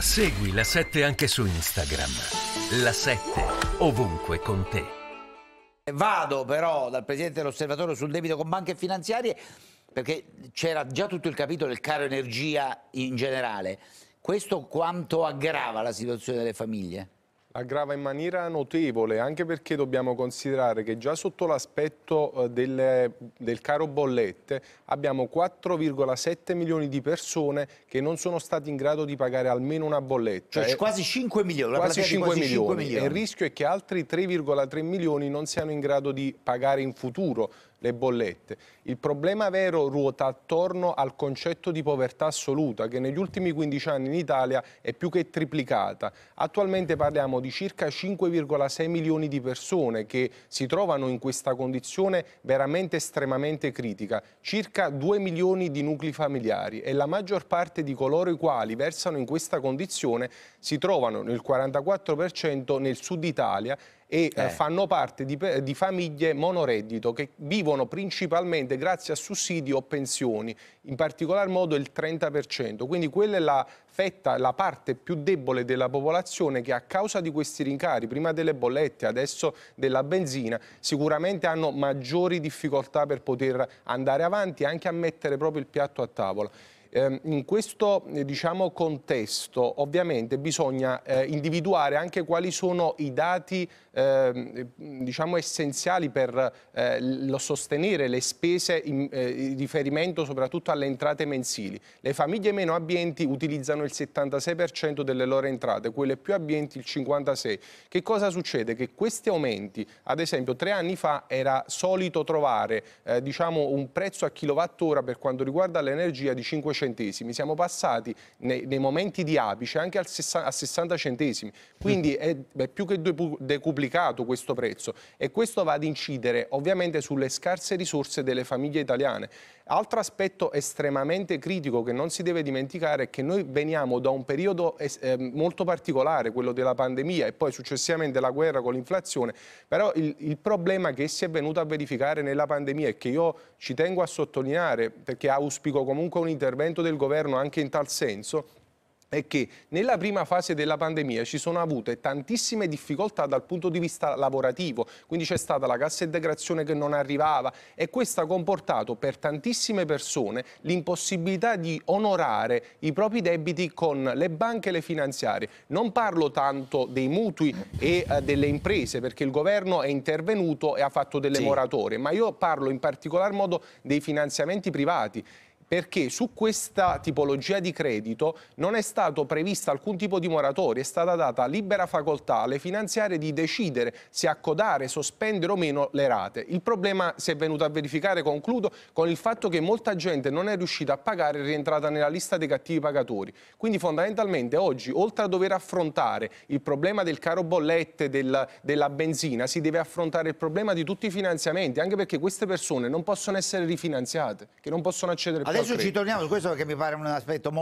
Segui la 7 anche su Instagram. La 7 ovunque con te. Vado però dal presidente dell'osservatorio sul debito con banche finanziarie perché c'era già tutto il capitolo del caro energia in generale. Questo quanto aggrava la situazione delle famiglie? aggrava in maniera notevole, anche perché dobbiamo considerare che già sotto l'aspetto eh, del caro bollette abbiamo 4,7 milioni di persone che non sono state in grado di pagare almeno una bolletta. Cioè quasi 5 milioni. Quasi 5 quasi milioni. 5 milioni. E il rischio è che altri 3,3 milioni non siano in grado di pagare in futuro le bollette. Il problema vero ruota attorno al concetto di povertà assoluta che negli ultimi 15 anni in Italia è più che triplicata. Attualmente parliamo di circa 5,6 milioni di persone che si trovano in questa condizione veramente estremamente critica, circa 2 milioni di nuclei familiari e la maggior parte di coloro i quali versano in questa condizione si trovano nel 44% nel sud Italia e eh, eh. fanno parte di, di famiglie monoreddito che vivono principalmente grazie a sussidi o pensioni, in particolar modo il 30%. Quindi quella è la fetta, la parte più debole della popolazione che a causa di questi rincari, prima delle bollette, adesso della benzina, sicuramente hanno maggiori difficoltà per poter andare avanti e anche a mettere proprio il piatto a tavola. Ehm, in questo eh, diciamo, contesto ovviamente bisogna eh, individuare anche quali sono i dati eh, diciamo essenziali per eh, sostenere le spese in, eh, in riferimento soprattutto alle entrate mensili. Le famiglie meno abbienti utilizzano il 76% delle loro entrate, quelle più abbienti il 56%. Che cosa succede? Che questi aumenti, ad esempio tre anni fa era solito trovare eh, diciamo un prezzo a kilowattora per quanto riguarda l'energia di 5 centesimi, siamo passati nei, nei momenti di apice anche 60, a 60 centesimi, quindi è, è più che due decuplicato triplicato questo prezzo e questo va ad incidere ovviamente sulle scarse risorse delle famiglie italiane. Altro aspetto estremamente critico che non si deve dimenticare è che noi veniamo da un periodo ehm, molto particolare, quello della pandemia e poi successivamente la guerra con l'inflazione, però il, il problema che si è venuto a verificare nella pandemia e che io ci tengo a sottolineare perché auspico comunque un intervento del governo anche in tal senso, è che nella prima fase della pandemia ci sono avute tantissime difficoltà dal punto di vista lavorativo, quindi c'è stata la cassa integrazione che non arrivava e questo ha comportato per tantissime persone l'impossibilità di onorare i propri debiti con le banche e le finanziarie. Non parlo tanto dei mutui e eh, delle imprese perché il governo è intervenuto e ha fatto delle sì. moratorie, ma io parlo in particolar modo dei finanziamenti privati perché su questa tipologia di credito non è stato previsto alcun tipo di moratoria, è stata data libera facoltà alle finanziarie di decidere se accodare, sospendere o meno le rate. Il problema si è venuto a verificare, concludo, con il fatto che molta gente non è riuscita a pagare e è rientrata nella lista dei cattivi pagatori. Quindi fondamentalmente oggi, oltre a dover affrontare il problema del caro bollette, del, della benzina, si deve affrontare il problema di tutti i finanziamenti, anche perché queste persone non possono essere rifinanziate, che non possono accedere più adesso ci torniamo su questo perché mi pare un aspetto molto